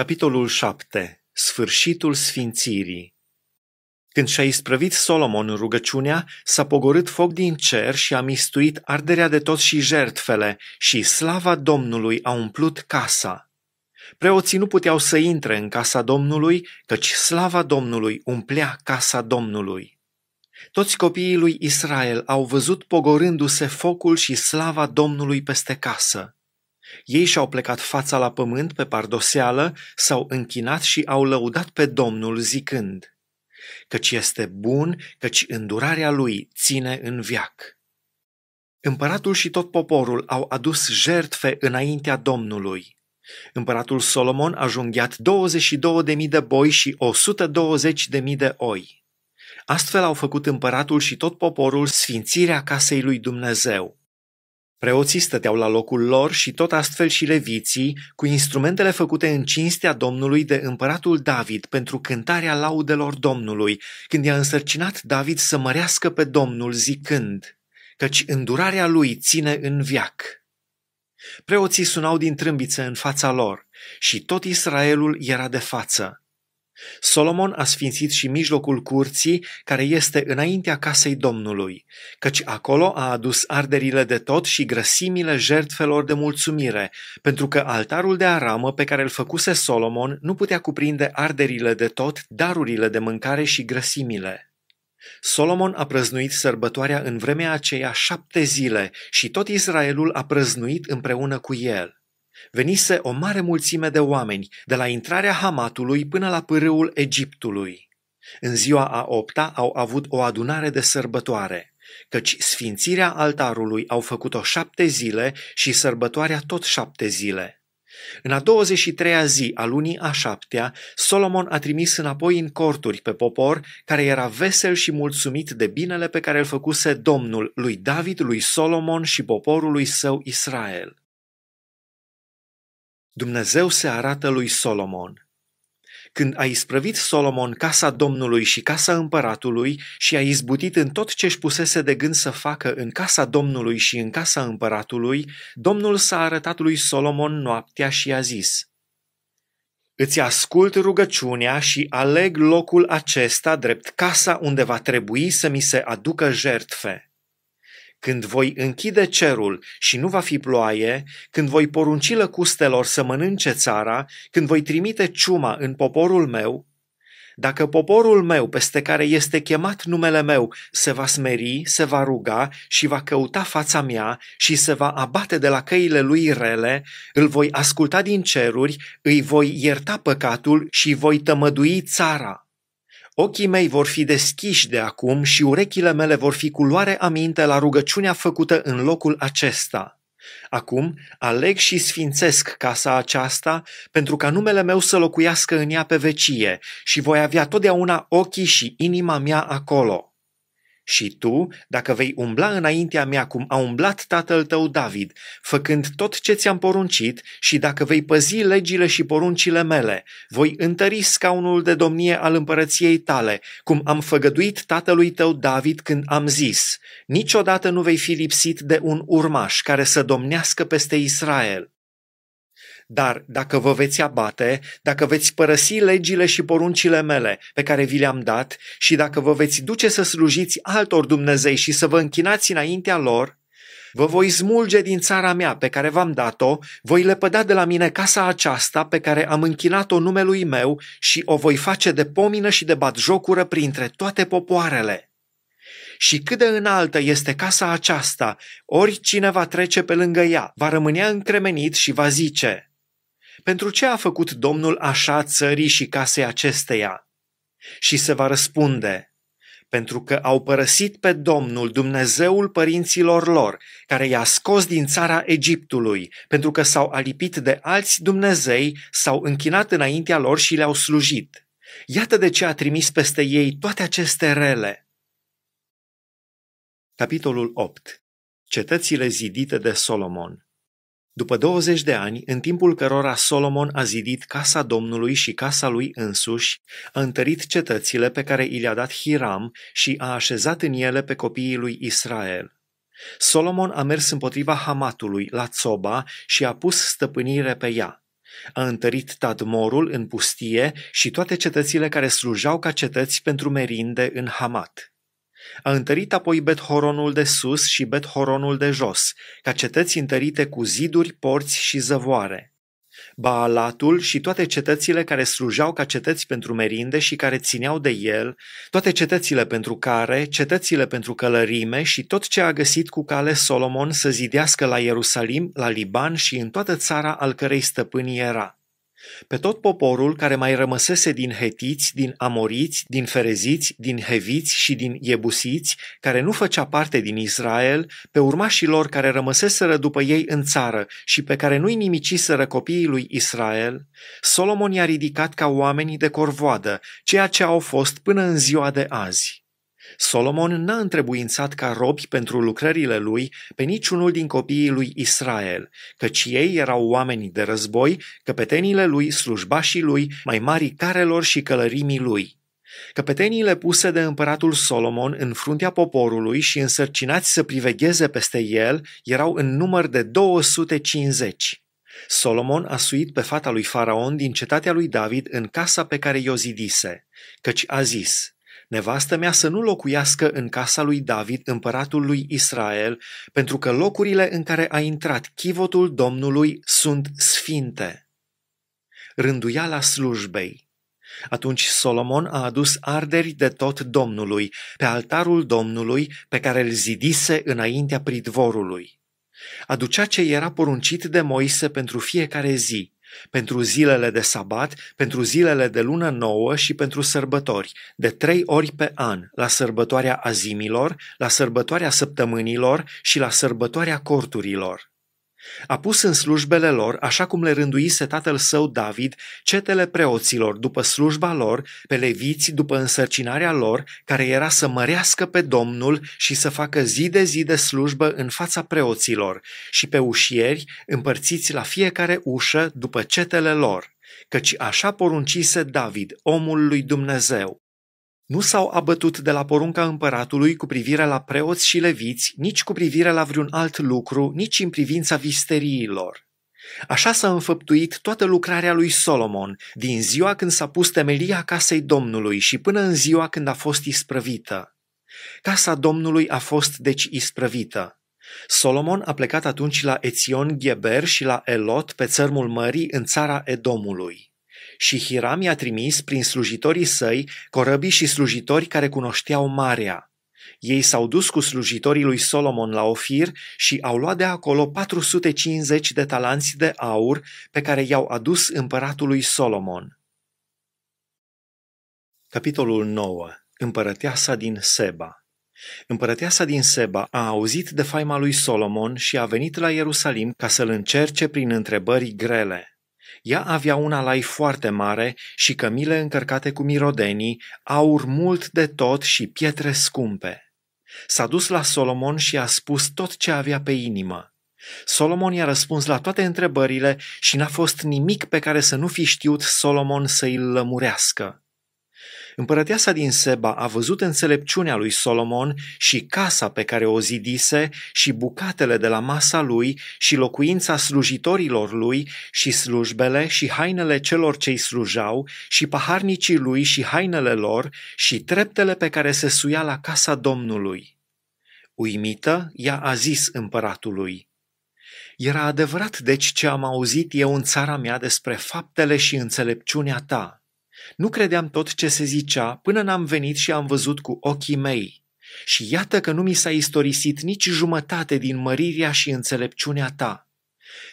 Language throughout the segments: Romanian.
Capitolul 7. Sfârșitul sfințirii când și-a isprăvit Solomon în rugăciunea, s-a pogorât foc din cer și a mistuit arderea de tot și jertfele și slava Domnului a umplut casa. Preoții nu puteau să intre în casa Domnului, căci slava Domnului umplea casa Domnului. Toți copiii lui Israel au văzut pogorându-se focul și slava Domnului peste casă. Ei și-au plecat fața la pământ pe pardoseală, s-au închinat și au lăudat pe Domnul zicând, Căci este bun, căci îndurarea lui ține în viac. Împăratul și tot poporul au adus jertfe înaintea Domnului. Împăratul Solomon a junghiat 22.000 de boi și 120.000 de oi. Astfel au făcut împăratul și tot poporul sfințirea casei lui Dumnezeu, Preoții stăteau la locul lor și tot astfel și leviții, cu instrumentele făcute în cinstea Domnului de împăratul David pentru cântarea laudelor Domnului, când i-a însărcinat David să mărească pe Domnul zicând, căci îndurarea lui ține în viac. Preoții sunau din trâmbiță în fața lor și tot Israelul era de față. Solomon a sfințit și mijlocul curții care este înaintea casei Domnului, căci acolo a adus arderile de tot și grăsimile jertfelor de mulțumire, pentru că altarul de aramă pe care îl făcuse Solomon nu putea cuprinde arderile de tot, darurile de mâncare și grăsimile. Solomon a prăznuit sărbătoarea în vremea aceea șapte zile și tot Israelul a prăznuit împreună cu el. Venise o mare mulțime de oameni, de la intrarea Hamatului până la pârâul Egiptului. În ziua a opta au avut o adunare de sărbătoare, căci sfințirea altarului au făcut-o șapte zile și sărbătoarea tot șapte zile. În a 23-a zi a lunii a șaptea, Solomon a trimis înapoi în corturi pe popor, care era vesel și mulțumit de binele pe care îl făcuse Domnul lui David, lui Solomon și poporului său Israel. Dumnezeu se arată lui Solomon. Când a isprăvit Solomon casa Domnului și casa împăratului și a izbutit în tot ce își pusese de gând să facă în casa Domnului și în casa împăratului, Domnul s-a arătat lui Solomon noaptea și a zis – Îți ascult rugăciunea și aleg locul acesta drept casa unde va trebui să mi se aducă jertfe. Când voi închide cerul și nu va fi ploaie, când voi porunci lăcustelor să mănânce țara, când voi trimite ciuma în poporul meu, dacă poporul meu, peste care este chemat numele meu, se va smeri, se va ruga și va căuta fața mea și se va abate de la căile lui rele, îl voi asculta din ceruri, îi voi ierta păcatul și voi tămădui țara. Ochii mei vor fi deschiși de acum și urechile mele vor fi cu luare aminte la rugăciunea făcută în locul acesta. Acum aleg și sfințesc casa aceasta pentru ca numele meu să locuiască în ea pe vecie și voi avea totdeauna ochii și inima mea acolo.” Și tu, dacă vei umbla înaintea mea cum a umblat tatăl tău David, făcând tot ce ți-am poruncit și dacă vei păzi legile și poruncile mele, voi întări scaunul de domnie al împărăției tale, cum am făgăduit tatălui tău David când am zis, niciodată nu vei fi lipsit de un urmaș care să domnească peste Israel. Dar dacă vă veți abate, dacă veți părăsi legile și poruncile mele pe care vi le-am dat și dacă vă veți duce să slujiți altor Dumnezei și să vă închinați înaintea lor, Vă voi smulge din țara mea pe care v-am dat-o, voi lepăda de la mine casa aceasta pe care am închinat-o numelui meu și o voi face de pomină și de batjocură printre toate popoarele. Și cât de înaltă este casa aceasta, ori cineva trece pe lângă ea, va rămânea încremenit și va zice – pentru ce a făcut Domnul așa țării și casei acesteia? Și se va răspunde, pentru că au părăsit pe Domnul, Dumnezeul părinților lor, care i-a scos din țara Egiptului, pentru că s-au alipit de alți Dumnezei, s-au închinat înaintea lor și le-au slujit. Iată de ce a trimis peste ei toate aceste rele. Capitolul 8. Cetățile zidite de Solomon după 20 de ani, în timpul cărora Solomon a zidit casa Domnului și casa lui însuși, a întărit cetățile pe care i le-a dat Hiram și a așezat în ele pe copiii lui Israel. Solomon a mers împotriva Hamatului la Tsoba și a pus stăpânire pe ea. A întărit Tadmorul în pustie și toate cetățile care slujau ca cetăți pentru merinde în Hamat. A întărit apoi Bethoronul de sus și Bethoronul de jos, ca cetăți întărite cu ziduri, porți și zăvoare. Baalatul și toate cetățile care slujeau ca cetăți pentru merinde și care țineau de el, toate cetățile pentru care, cetățile pentru călărime și tot ce a găsit cu cale Solomon să zidească la Ierusalim, la Liban și în toată țara al cărei stăpânii era. Pe tot poporul care mai rămăsese din hetiți, din amoriți, din fereziți, din heviți și din iebusiți, care nu făcea parte din Israel, pe urmașii lor care rămăseseră după ei în țară și pe care nu-i nimiciseră copiii lui Israel, Solomon i-a ridicat ca oamenii de corvoadă, ceea ce au fost până în ziua de azi. Solomon n-a întrebuințat ca robi pentru lucrările lui pe niciunul din copiii lui Israel, căci ei erau oameni de război, căpetenile lui, slujbașii lui, mai mari carelor și călărimii lui. Căpeteniile puse de împăratul Solomon în fruntea poporului și însărcinați să privegheze peste el erau în număr de 250. Solomon a suit pe fata lui Faraon din cetatea lui David în casa pe care i-o zidise, căci a zis, nevastă mea să nu locuiască în casa lui David, împăratul lui Israel, pentru că locurile în care a intrat chivotul Domnului sunt sfinte. la slujbei atunci Solomon a adus arderi de tot Domnului, pe altarul Domnului pe care îl zidise înaintea pridvorului. Aducea ce era poruncit de Moise pentru fiecare zi, pentru zilele de sabat, pentru zilele de lună nouă și pentru sărbători, de trei ori pe an, la sărbătoarea azimilor, la sărbătoarea săptămânilor și la sărbătoarea corturilor. A pus în slujbele lor, așa cum le rânduise tatăl său David, cetele preoților după slujba lor, pe leviți după însărcinarea lor, care era să mărească pe Domnul și să facă zi de zi de slujbă în fața preoților și pe ușieri împărțiți la fiecare ușă după cetele lor, căci așa poruncise David, omul lui Dumnezeu nu s-au abătut de la porunca împăratului cu privire la preoți și leviți, nici cu privire la vreun alt lucru, nici în privința visteriilor. Așa s-a înfăptuit toată lucrarea lui Solomon, din ziua când s-a pus temelia casei Domnului și până în ziua când a fost isprăvită. Casa Domnului a fost deci isprăvită. Solomon a plecat atunci la Ețion Gheber și la Elot pe țărmul mării în țara Edomului și Hiram i-a trimis prin slujitorii săi corăbii și slujitori care cunoșteau marea. Ei s-au dus cu slujitorii lui Solomon la Ofir și au luat de acolo 450 de talanți de aur pe care i-au adus împăratului Solomon. Capitolul 9. Împărăteasa din Seba Împărăteasa din Seba a auzit de faima lui Solomon și a venit la Ierusalim ca să-l încerce prin întrebări grele. Ea avea un alai foarte mare și cămile încărcate cu mirodenii, aur mult de tot și pietre scumpe. S-a dus la Solomon și a spus tot ce avea pe inimă. Solomon i-a răspuns la toate întrebările și n-a fost nimic pe care să nu fi știut Solomon să îl lămurească. Împărăteasa din Seba a văzut înțelepciunea lui Solomon și casa pe care o zidise și bucatele de la masa lui și locuința slujitorilor lui și slujbele și hainele celor ce-i slujau și paharnicii lui și hainele lor și treptele pe care se suia la casa Domnului. Uimită, ea a zis împăratului – era adevărat, deci, ce am auzit eu în țara mea despre faptele și înțelepciunea ta. Nu credeam tot ce se zicea până n-am venit și am văzut cu ochii mei. Și iată că nu mi s-a istorisit nici jumătate din mărirea și înțelepciunea ta.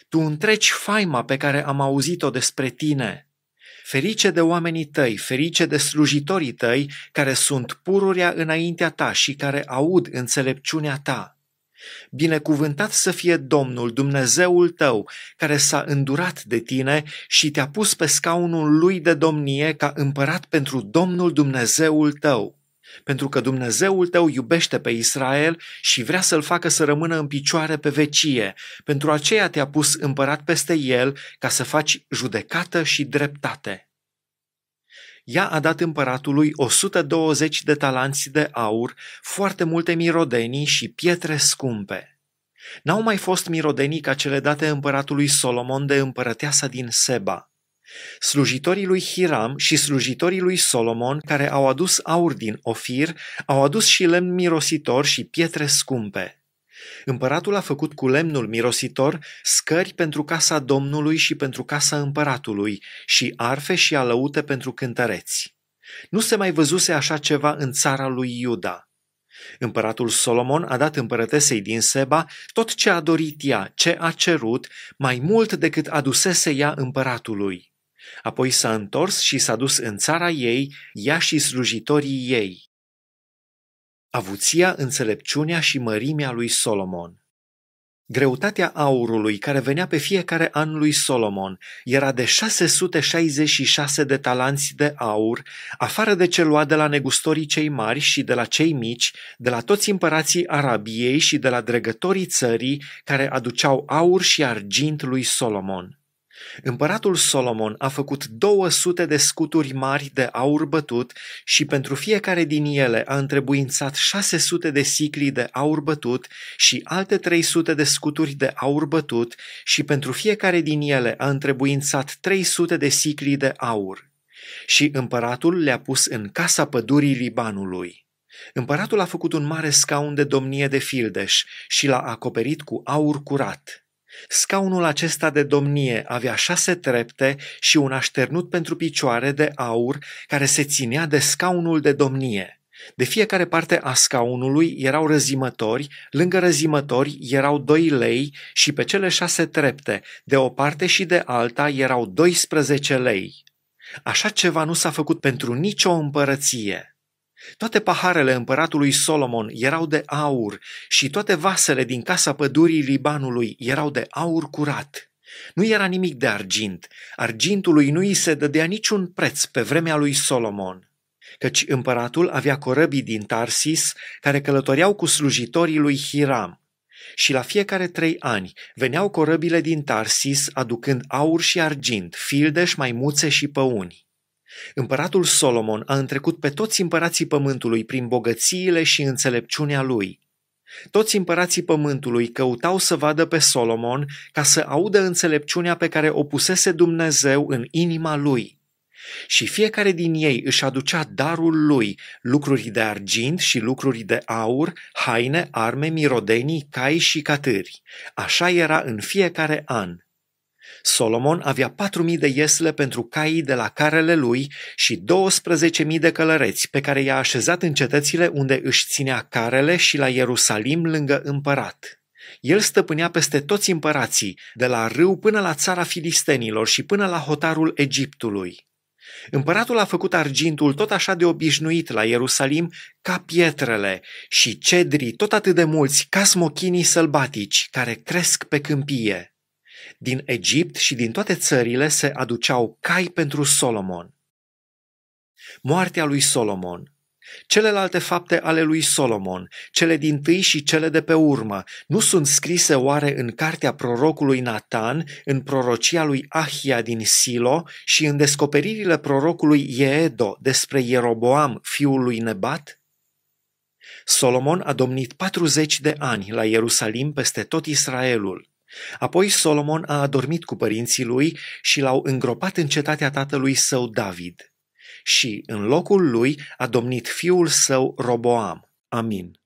Tu întreci faima pe care am auzit-o despre tine. Ferice de oamenii tăi, ferice de slujitorii tăi, care sunt pururea înaintea ta și care aud înțelepciunea ta. Binecuvântat să fie Domnul, Dumnezeul tău, care s-a îndurat de tine și te-a pus pe scaunul lui de domnie ca împărat pentru Domnul Dumnezeul tău. Pentru că Dumnezeul tău iubește pe Israel și vrea să-l facă să rămână în picioare pe vecie. Pentru aceea te-a pus împărat peste el ca să faci judecată și dreptate ea a dat împăratului 120 de talanți de aur, foarte multe mirodenii și pietre scumpe. N-au mai fost mirodenii ca cele date împăratului Solomon de împărăteasa din Seba. Slujitorii lui Hiram și slujitorii lui Solomon, care au adus aur din Ofir, au adus și lemn mirositor și pietre scumpe. Împăratul a făcut cu lemnul mirositor scări pentru casa Domnului și pentru casa împăratului și arfe și alăute pentru cântăreți. Nu se mai văzuse așa ceva în țara lui Iuda – Împăratul Solomon a dat împărătesei din Seba tot ce a dorit ea, ce a cerut, mai mult decât adusese ea împăratului. Apoi s-a întors și s-a dus în țara ei, ea și slujitorii ei avuția, înțelepciunea și mărimea lui Solomon. Greutatea aurului care venea pe fiecare an lui Solomon era de 666 de talanți de aur, afară de ce lua de la negustorii cei mari și de la cei mici, de la toți împărații Arabiei și de la dregătorii țării care aduceau aur și argint lui Solomon. Împăratul Solomon a făcut 200 de scuturi mari de aur bătut și pentru fiecare din ele a întrebuințat 600 de siclii de aur bătut și alte 300 de scuturi de aur bătut și pentru fiecare din ele a întrebuințat 300 de siclii de aur. Și împăratul le-a pus în casa pădurii Libanului. Împăratul a făcut un mare scaun de domnie de fildeș și l-a acoperit cu aur curat. Scaunul acesta de domnie avea șase trepte și un așternut pentru picioare de aur care se ținea de scaunul de domnie. De fiecare parte a scaunului erau răzimători, lângă răzimători erau doi lei și pe cele șase trepte, de o parte și de alta, erau 12 lei. Așa ceva nu s-a făcut pentru nicio împărăție. Toate paharele împăratului Solomon erau de aur și toate vasele din casa pădurii Libanului erau de aur curat. Nu era nimic de argint. Argintului nu i se dădea niciun preț pe vremea lui Solomon. Căci împăratul avea corăbii din Tarsis care călătoreau cu slujitorii lui Hiram. Și la fiecare trei ani veneau corăbile din Tarsis aducând aur și argint, fildeș, maimuțe și păuni. Împăratul Solomon a întrecut pe toți împărații pământului prin bogățiile și înțelepciunea lui. Toți împărații pământului căutau să vadă pe Solomon ca să audă înțelepciunea pe care o pusese Dumnezeu în inima lui – și fiecare din ei își aducea darul lui, lucruri de argint și lucruri de aur, haine, arme, mirodenii, cai și catâri. Așa era în fiecare an. Solomon avea 4.000 de iesle pentru caii de la carele lui și 12.000 de călăreți pe care i-a așezat în cetățile unde își ținea carele și la Ierusalim lângă împărat. El stăpânea peste toți împărații, de la râu până la țara filistenilor și până la hotarul Egiptului. Împăratul a făcut argintul tot așa de obișnuit la Ierusalim ca pietrele și cedrii tot atât de mulți ca smochinii sălbatici care cresc pe câmpie. Din Egipt și din toate țările se aduceau cai pentru Solomon. Moartea lui Solomon, celelalte fapte ale lui Solomon, cele din tâi și cele de pe urmă, nu sunt scrise oare în cartea prorocului Natan, în prorocia lui Ahia din Silo și în descoperirile prorocului Ieedo despre Ieroboam, fiul lui Nebat? Solomon a domnit 40 de ani la Ierusalim peste tot Israelul. Apoi Solomon a adormit cu părinții lui și l-au îngropat în cetatea tatălui său David. Și în locul lui a domnit fiul său Roboam. Amin.